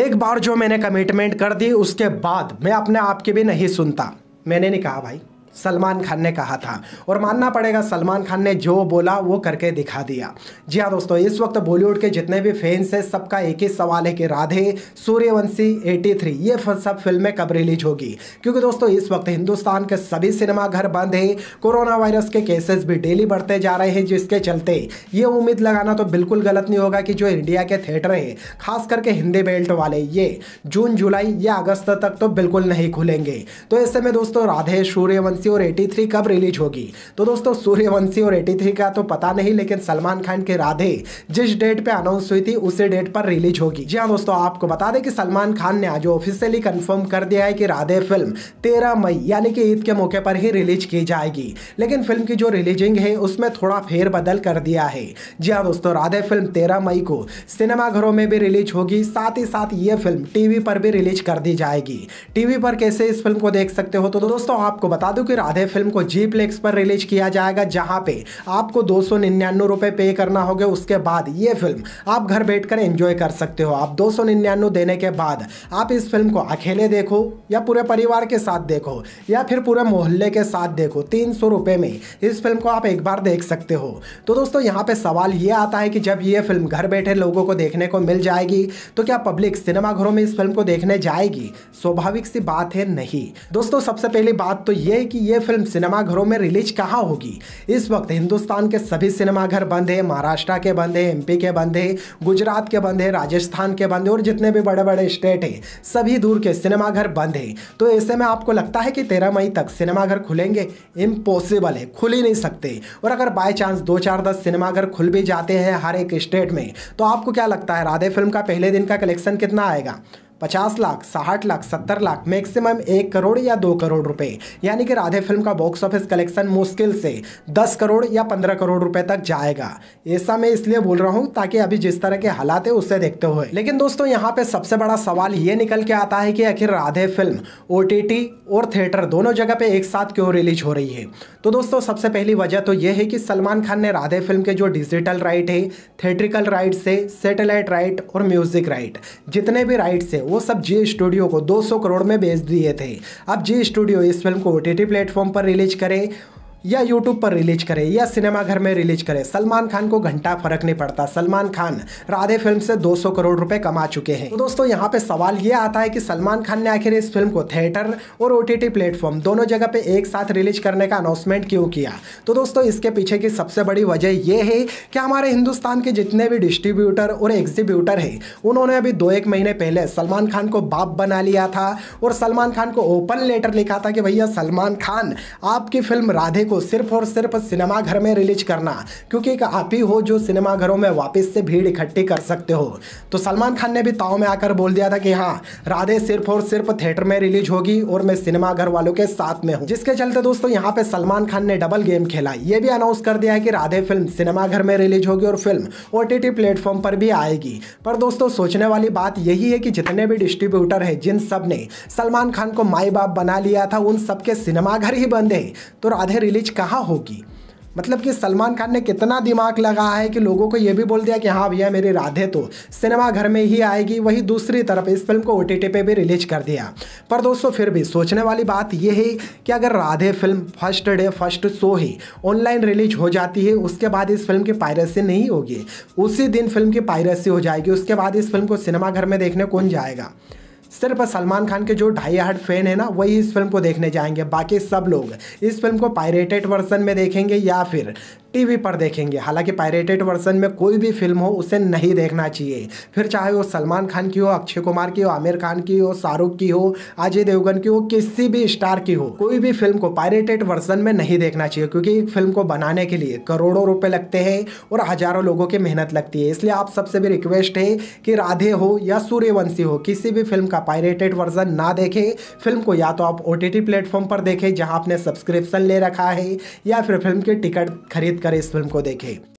एक बार जो मैंने कमिटमेंट कर दी उसके बाद मैं अपने आप की भी नहीं सुनता मैंने नहीं कहा भाई सलमान खान ने कहा था और मानना पड़ेगा सलमान खान ने जो बोला वो करके दिखा दिया जी हाँ दोस्तों इस वक्त बॉलीवुड के जितने भी फैंस हैं सबका एक ही सवाल है कि राधे सूर्यवंशी 83 ये सब फिल्में कब रिलीज होगी क्योंकि दोस्तों इस वक्त हिंदुस्तान के सभी सिनेमाघर बंद हैं कोरोना वायरस के केसेस भी डेली बढ़ते जा रहे हैं जिसके चलते ये उम्मीद लगाना तो बिल्कुल गलत नहीं होगा कि जो इंडिया के थिएटर हैं खास करके हिंदी बेल्ट वाले ये जून जुलाई या अगस्त तक तो बिल्कुल नहीं खुलेंगे तो ऐसे में दोस्तों राधे सूर्यवंशी सूर्यवंशी और 83 कब रिलीज होगी तो दोस्तों सूर्यवंशी और 83 का तो पता नहीं लेकिन सलमान खान के राधे जिस डेट पे अनाउंस हुई थी उसी डेट पर रिलीज होगी जी हाँ दोस्तों आपको बता दें कि सलमान खान ने आज ऑफिशियली कंफर्म कर दिया है कि राधे फिल्म तेरह मई यानी कि ईद के मौके पर ही रिलीज की जाएगी लेकिन फिल्म की जो रिलीजिंग है उसमें थोड़ा फेर बदल कर दिया है जी हाँ दोस्तों राधे फिल्म तेरह मई को सिनेमाघरों में भी रिलीज होगी साथ ही साथ ये फिल्म टीवी पर भी रिलीज कर दी जाएगी टीवी पर कैसे इस फिल्म को देख सकते हो तो दोस्तों आपको बता दूं कि फिर आधे फिल्म को जी प्लेक्स पर रिलीज किया जाएगा जहां पे आपको दो सौ निन्यानवे रुपए पे करना होगा उसके बाद ये फिल्म आप घर बैठकर एंजॉय कर सकते हो आप दो सौ निन्यानवे देने के बाद आप इस फिल्म को अकेले देखो या पूरे परिवार के साथ देखो या फिर पूरे मोहल्ले के साथ देखो तीन सौ रुपए में इस फिल्म को आप एक बार देख सकते हो तो दोस्तों यहाँ पे सवाल ये आता है कि जब ये फिल्म घर बैठे लोगों को देखने को मिल जाएगी तो क्या पब्लिक सिनेमाघरों में इस फिल्म को देखने जाएगी स्वाभाविक सी बात है नहीं दोस्तों सबसे पहली बात तो ये है कि ये फिल्म सिनेमाघरों में रिलीज कहाँ होगी इस वक्त हिंदुस्तान के सभी सिनेमाघर बंद है महाराष्ट्र के बंद है एमपी के बंद है गुजरात के बंद है राजस्थान के बंद है और जितने भी बड़े बड़े स्टेट है सभी दूर के सिनेमाघर बंद है तो ऐसे में आपको लगता है कि तेरह मई तक सिनेमाघर खुलेंगे इम्पॉसिबल है खुल ही नहीं सकते और अगर बाय चांस दो चार दस सिनेमाघर खुल भी जाते हैं हर एक स्टेट में तो आपको क्या लगता है राधे फिल्म का पहले दिन का कलेक्शन कितना आएगा पचास लाख साठ लाख सत्तर लाख मैक्सिमम एक करोड़ या दो करोड़ रुपए यानी कि राधे फिल्म का बॉक्स ऑफिस कलेक्शन मुश्किल से दस करोड़ या पंद्रह करोड़ रुपए तक जाएगा ऐसा मैं इसलिए बोल रहा हूँ ताकि अभी जिस तरह के हालात है उससे देखते हुए लेकिन दोस्तों यहाँ पे सबसे बड़ा सवाल ये निकल के आता है कि आखिर राधे फिल्म ओ और थिएटर दोनों जगह पे एक साथ क्यों रिलीज हो रही है तो दोस्तों सबसे पहली वजह तो यह है कि सलमान खान ने राधे फिल्म के जो डिजिटल राइट है थिएट्रिकल राइट से सेटेलाइट राइट और म्यूजिक राइट जितने भी राइट्स है वो सब जी स्टूडियो को 200 करोड़ में बेच दिए थे अब जी स्टूडियो इस फिल्म को ओ प्लेटफॉर्म पर रिलीज करे या यूट्यूब पर रिलीज करे या सिनेमाघर में रिलीज करे सलमान खान को घंटा फर्क नहीं पड़ता सलमान खान राधे फिल्म से 200 करोड़ रुपए कमा चुके हैं तो दोस्तों यहाँ पे सवाल ये आता है कि सलमान खान ने आखिर इस फिल्म को थिएटर और ओ टी प्लेटफॉर्म दोनों जगह पे एक साथ रिलीज करने का अनाउंसमेंट क्यों किया तो दोस्तों इसके पीछे की सबसे बड़ी वजह यह है कि हमारे हिंदुस्तान के जितने भी डिस्ट्रीब्यूटर और एग्जीब्यूटर हैं उन्होंने अभी दो एक महीने पहले सलमान खान को बाप बना लिया था और सलमान खान को ओपन लेटर लिखा था कि भैया सलमान खान आपकी फिल्म राधे को को सिर्फ और सिर्फ सिनेमाघर में रिलीज करना क्योंकि एक आप ही हो जो सिनेमाघरों में वापस से भीड़ इकट्ठी कर सकते हो तो सलमान खान ने भी ताव में आकर बोल दिया था कि हाँ राधे सिर्फ और सिर्फ थिएटर में रिलीज होगी और मैं सिनेमाघर वालों के साथ में हूँ जिसके चलते दोस्तों यहाँ पे सलमान खान ने डबल गेम खेला ये भी अनाउंस कर दिया है कि राधे फिल्म सिनेमाघर में रिलीज होगी और फिल्म ओ टी प्लेटफॉर्म पर भी आएगी पर दोस्तों सोचने वाली बात यही है कि जितने भी डिस्ट्रीब्यूटर है जिन सब ने सलमान खान को माई बाप बना लिया था उन सबके सिनेमाघर ही बंद है तो राधे रिलीज इमेज कहाँ होगी मतलब कि सलमान खान ने कितना दिमाग लगाया है कि लोगों को ये भी बोल दिया कि हाँ भैया मेरी राधे तो सिनेमा घर में ही आएगी वही दूसरी तरफ इस फिल्म को ओ पे भी रिलीज कर दिया पर दोस्तों फिर भी सोचने वाली बात यह है कि अगर Radhe film first day first show ही ऑनलाइन रिलीज हो जाती है उसके बाद इस फिल्म की पायरेसी नहीं होगी उसी दिन फिल्म की पायरेसी हो जाएगी उसके बाद इस फिल्म को सिनेमाघर में देखने कौन जाएगा सिर्फ सलमान खान के जो ढाई हार्ट फैन है ना वही इस फिल्म को देखने जाएंगे बाकी सब लोग इस फिल्म को पायरेटेड वर्जन में देखेंगे या फिर टीवी पर देखेंगे हालांकि पायरेटेड वर्जन में कोई भी फिल्म हो उसे नहीं देखना चाहिए फिर चाहे वो सलमान खान की हो अक्षय कुमार की हो आमिर खान की हो शाहरुख की हो अजय देवगन की हो किसी भी स्टार की हो कोई भी फिल्म को पायरेटेड वर्जन में नहीं देखना चाहिए क्योंकि एक फिल्म को बनाने के लिए करोड़ों रुपए लगते हैं और हजारों लोगों की मेहनत लगती है इसलिए आप सबसे भी रिक्वेस्ट है कि राधे हो या सूर्यवंशी हो किसी भी फिल्म का पायरेटेड वर्जन ना देखें फिल्म को या तो आप ओ टी प्लेटफॉर्म पर देखें जहां आपने सब्सक्रिप्शन ले रखा है या फिर फिल्म की टिकट खरीद कर इस फिल्म को देखें